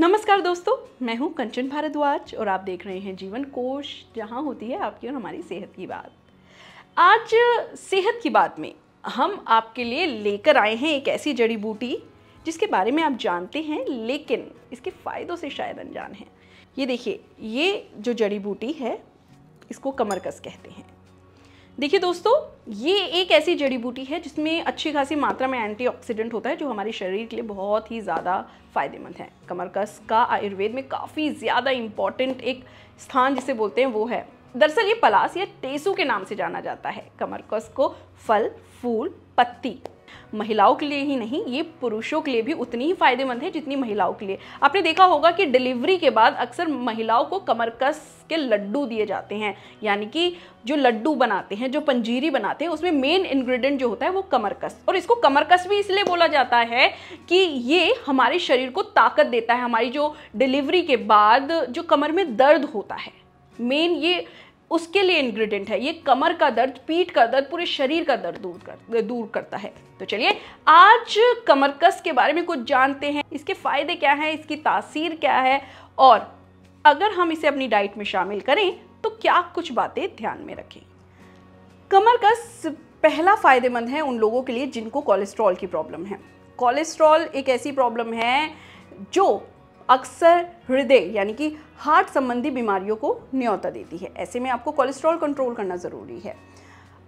नमस्कार दोस्तों मैं हूं कंचन भारद्वाज और आप देख रहे हैं जीवन कोश जहां होती है आपकी और हमारी सेहत की बात आज सेहत की बात में हम आपके लिए लेकर आए हैं एक ऐसी जड़ी बूटी जिसके बारे में आप जानते हैं लेकिन इसके फ़ायदों से शायद अनजान हैं ये देखिए ये जो जड़ी बूटी है इसको कमरकस कहते हैं देखिए दोस्तों ये एक ऐसी जड़ी बूटी है जिसमें अच्छी खासी मात्रा में एंटीऑक्सीडेंट होता है जो हमारे शरीर के लिए बहुत ही ज़्यादा फायदेमंद है कमरकस का आयुर्वेद में काफ़ी ज़्यादा इम्पॉर्टेंट एक स्थान जिसे बोलते हैं वो है दरअसल ये पलास या टेसू के नाम से जाना जाता है कमरकस को फल फूल पत्ती महिलाओं के लिए ही नहीं ये पुरुषों के लिए भी उतनी ही फायदेमंद है जितनी महिलाओं के लिए आपने देखा होगा कि डिलीवरी के बाद अक्सर महिलाओं को कमरकस के लड्डू दिए जाते हैं यानी कि जो लड्डू बनाते हैं जो पंजीरी बनाते हैं उसमें मेन इंग्रेडिएंट जो होता है वो कमरकस और इसको कमरकस भी इसलिए बोला जाता है कि ये हमारे शरीर को ताकत देता है हमारी जो डिलीवरी के बाद जो कमर में दर्द होता है मेन ये उसके लिए इंग्रेडिएंट है ये कमर का दर्द पीठ का दर्द पूरे शरीर का दर्द दूर कर दूर करता है तो चलिए आज कमरकस के बारे में कुछ जानते हैं इसके फ़ायदे क्या हैं इसकी तासीर क्या है और अगर हम इसे अपनी डाइट में शामिल करें तो क्या कुछ बातें ध्यान में रखें कमरकस पहला फ़ायदेमंद है उन लोगों के लिए जिनको कोलेस्ट्रॉल की प्रॉब्लम है कोलेस्ट्रॉल एक ऐसी प्रॉब्लम है जो अक्सर हृदय यानी कि हार्ट संबंधी बीमारियों को न्योता देती है ऐसे में आपको कोलेस्ट्रॉल कंट्रोल करना ज़रूरी है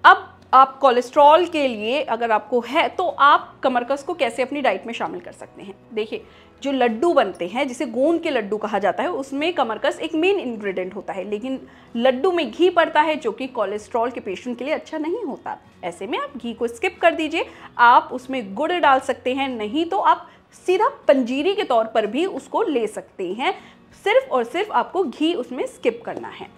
अब आप कोलेस्ट्रॉल के लिए अगर आपको है तो आप कमरकस को कैसे अपनी डाइट में शामिल कर सकते हैं देखिए जो लड्डू बनते हैं जिसे गोंद के लड्डू कहा जाता है उसमें कमरकस एक मेन इंग्रेडिएंट होता है लेकिन लड्डू में घी पड़ता है जो कि कोलेस्ट्रॉल के पेशेंट के लिए अच्छा नहीं होता ऐसे में आप घी को स्किप कर दीजिए आप उसमें गुड़ डाल सकते हैं नहीं तो आप सीधा पंजीरी के तौर पर भी उसको ले सकते हैं सिर्फ और सिर्फ आपको घी उसमें स्किप करना है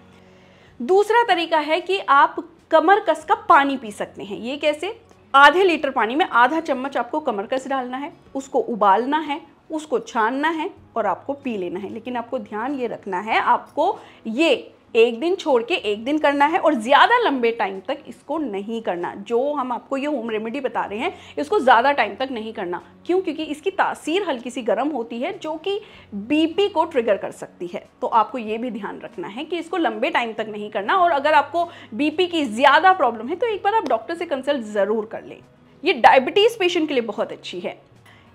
दूसरा तरीका है कि आप कमर कस का पानी पी सकते हैं ये कैसे आधे लीटर पानी में आधा चम्मच आपको कमर कस डालना है उसको उबालना है उसको छानना है और आपको पी लेना है लेकिन आपको ध्यान ये रखना है आपको ये एक दिन छोड़ के एक दिन करना है और ज़्यादा लंबे टाइम तक इसको नहीं करना जो हम आपको ये होम रेमेडी बता रहे हैं इसको ज़्यादा टाइम तक नहीं करना क्यों क्योंकि इसकी तासीर हल्की सी गर्म होती है जो कि बीपी को ट्रिगर कर सकती है तो आपको ये भी ध्यान रखना है कि इसको लंबे टाइम तक नहीं करना और अगर आपको बी की ज़्यादा प्रॉब्लम है तो एक बार आप डॉक्टर से कंसल्ट ज़रूर कर लें ये डायबिटीज़ पेशेंट के लिए बहुत अच्छी है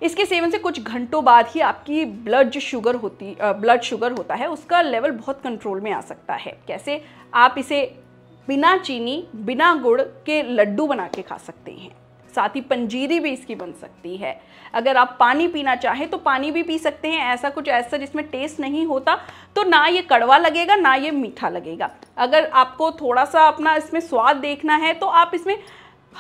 इसके सेवन से कुछ घंटों बाद ही आपकी ब्लड जो शुगर होती ब्लड शुगर होता है उसका लेवल बहुत कंट्रोल में आ सकता है कैसे आप इसे बिना चीनी बिना गुड़ के लड्डू बना के खा सकते हैं साथ ही पंजीरी भी इसकी बन सकती है अगर आप पानी पीना चाहें तो पानी भी पी सकते हैं ऐसा कुछ ऐसा जिसमें टेस्ट नहीं होता तो ना ये कड़वा लगेगा ना ये मीठा लगेगा अगर आपको थोड़ा सा अपना इसमें स्वाद देखना है तो आप इसमें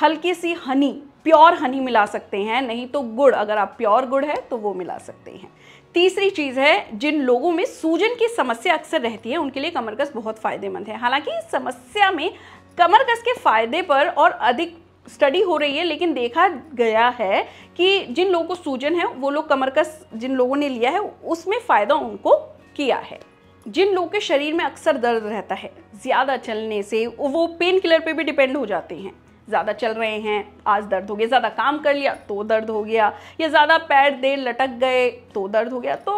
हल्की सी हनी प्योर हनी मिला सकते हैं नहीं तो गुड़ अगर आप प्योर गुड़ है तो वो मिला सकते हैं तीसरी चीज़ है जिन लोगों में सूजन की समस्या अक्सर रहती है उनके लिए कमरकस बहुत फ़ायदेमंद है हालांकि इस समस्या में कमरकस के फ़ायदे पर और अधिक स्टडी हो रही है लेकिन देखा गया है कि जिन लोगों को सूजन है वो लोग कमरकस जिन लोगों ने लिया है उसमें फ़ायदा उनको किया है जिन लोगों के शरीर में अक्सर दर्द रहता है ज़्यादा चलने से वो पेन किलर पे भी डिपेंड हो जाते हैं ज़्यादा चल रहे हैं आज दर्द हो गया ज़्यादा काम कर लिया तो दर्द हो गया या ज़्यादा पैर देर लटक गए तो दर्द हो गया तो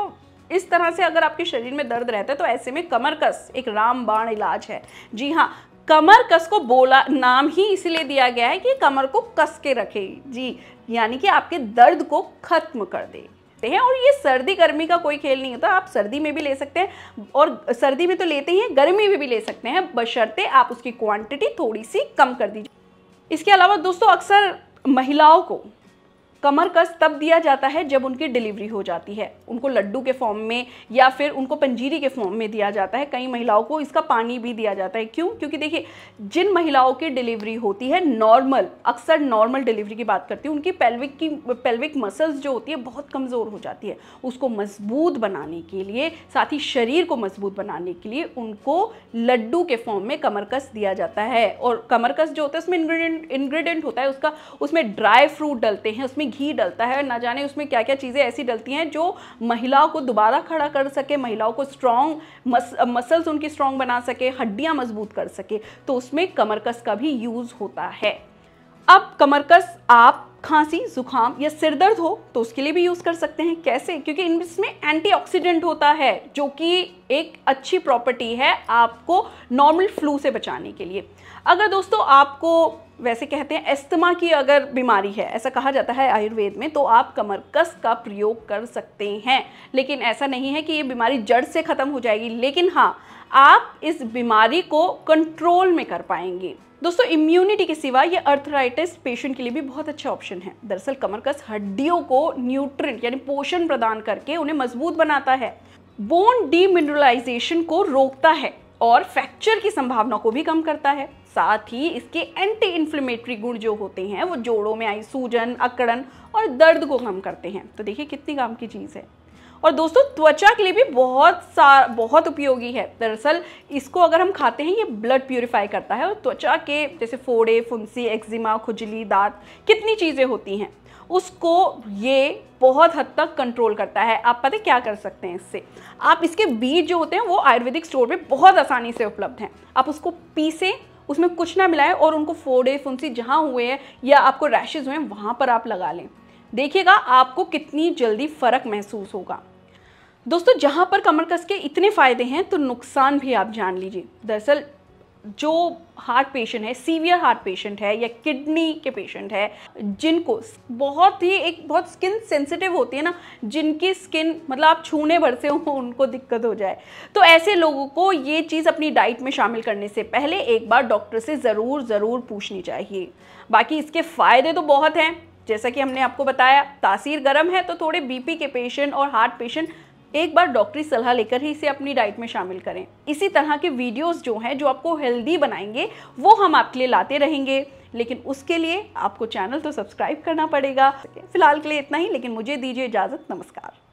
इस तरह से अगर आपके शरीर में दर्द रहता है तो ऐसे में कमर कस एक रामबाण इलाज है जी हाँ कमर कस को बोला नाम ही इसलिए दिया गया है कि कमर को कस के रखे जी यानी कि आपके दर्द को खत्म कर दे हैं और ये सर्दी गर्मी का कोई खेल नहीं होता आप सर्दी में भी ले सकते हैं और सर्दी में तो लेते ही हैं गर्मी में भी ले सकते हैं बशर्ते आप उसकी क्वांटिटी थोड़ी सी कम कर दीजिए इसके अलावा दोस्तों अक्सर महिलाओं को कमर कस तब दिया जाता है जब उनकी डिलीवरी हो जाती है उनको लड्डू के फॉर्म में या फिर उनको पंजीरी के फॉर्म में दिया जाता है कई महिलाओं को इसका पानी भी दिया जाता है क्यों क्योंकि देखिए जिन महिलाओं की डिलीवरी होती है नॉर्मल अक्सर नॉर्मल डिलीवरी की बात करती हूँ उनकी पेल्विक की पेल्विक मसल्स जो होती है बहुत कमज़ोर हो जाती है उसको मजबूत बनाने के लिए साथ ही शरीर को मजबूत बनाने के लिए उनको लड्डू के फॉर्म में कमरकस दिया जाता है और कमरकस जो होता है उसमें इन्ग्रीडियंट इन्ग्रीडियंट होता है उसका उसमें ड्राई फ्रूट डलते हैं उसमें उसमें घी डलता है ना जाने उसमें क्या क्या चीज़ें ऐसी डलती हैं जो महिलाओं को दोबारा खड़ा कर सके महिलाओं को स्ट्रॉन्ग मस, मसल्स उनकी स्ट्रॉन्ग बना सके हड्डियाँ मजबूत कर सके तो उसमें कमरकस का भी यूज़ होता है अब कमरकस आप खांसी जुकाम या सिर दर्द हो तो उसके लिए भी यूज़ कर सकते हैं कैसे क्योंकि इसमें एंटीऑक्सीडेंट होता है जो कि एक अच्छी प्रॉपर्टी है आपको नॉर्मल फ्लू से बचाने के लिए अगर दोस्तों आपको वैसे कहते हैं एस्तमा की अगर बीमारी है ऐसा कहा जाता है आयुर्वेद में तो आप कमरकस का प्रयोग कर सकते हैं लेकिन ऐसा नहीं है कि ये बीमारी जड़ से ख़त्म हो जाएगी लेकिन हाँ आप इस बीमारी को कंट्रोल में कर पाएंगे दोस्तों इम्यूनिटी के सिवा ये अर्थराइटिस पेशेंट के लिए भी बहुत अच्छा ऑप्शन है दरअसल कमरकस हड्डियों को न्यूट्रिएंट यानी पोषण प्रदान करके उन्हें मजबूत बनाता है बोन डीमिनरलाइजेशन को रोकता है और फ्रैक्चर की संभावना को भी कम करता है साथ ही इसके एंटी इन्फ्लेमेटरी गुण जो होते हैं वो जोड़ों में आई सूजन अकड़न और दर्द को कम करते हैं तो देखिए कितनी काम की चीज़ है और दोस्तों त्वचा के लिए भी बहुत सा बहुत उपयोगी है दरअसल इसको अगर हम खाते हैं ये ब्लड प्योरीफाई करता है और त्वचा के जैसे फोड़े फुंसी एक्जिमा खुजली दांत कितनी चीज़ें होती हैं उसको ये बहुत हद तक कंट्रोल करता है आप पता क्या कर सकते हैं इससे आप इसके बीज जो होते हैं वो आयुर्वेदिक स्टोर में बहुत आसानी से उपलब्ध हैं आप उसको पीसें उसमें कुछ ना मिलाएं और उनको फोड़े फुंसी जहाँ हुए हैं या आपको रैशेज हुए हैं वहाँ पर आप लगा लें देखिएगा आपको कितनी जल्दी फ़र्क महसूस होगा दोस्तों जहाँ पर कमर कस के इतने फ़ायदे हैं तो नुकसान भी आप जान लीजिए दरअसल जो हार्ट पेशेंट है सीवियर हार्ट पेशेंट है या किडनी के पेशेंट है जिनको बहुत ही एक बहुत स्किन सेंसिटिव होती है ना जिनकी स्किन मतलब आप छूने भर से उनको दिक्कत हो जाए तो ऐसे लोगों को ये चीज़ अपनी डाइट में शामिल करने से पहले एक बार डॉक्टर से ज़रूर ज़रूर पूछनी चाहिए बाकी इसके फ़ायदे तो बहुत हैं जैसा कि हमने आपको बताया तासीर गर्म है तो थोड़े बीपी के पेशेंट और हार्ट पेशेंट एक बार डॉक्टरी सलाह लेकर ही इसे अपनी डाइट में शामिल करें इसी तरह के वीडियोस जो हैं जो आपको हेल्दी बनाएंगे वो हम आपके लिए लाते रहेंगे लेकिन उसके लिए आपको चैनल तो सब्सक्राइब करना पड़ेगा फिलहाल के लिए इतना ही लेकिन मुझे दीजिए इजाज़त नमस्कार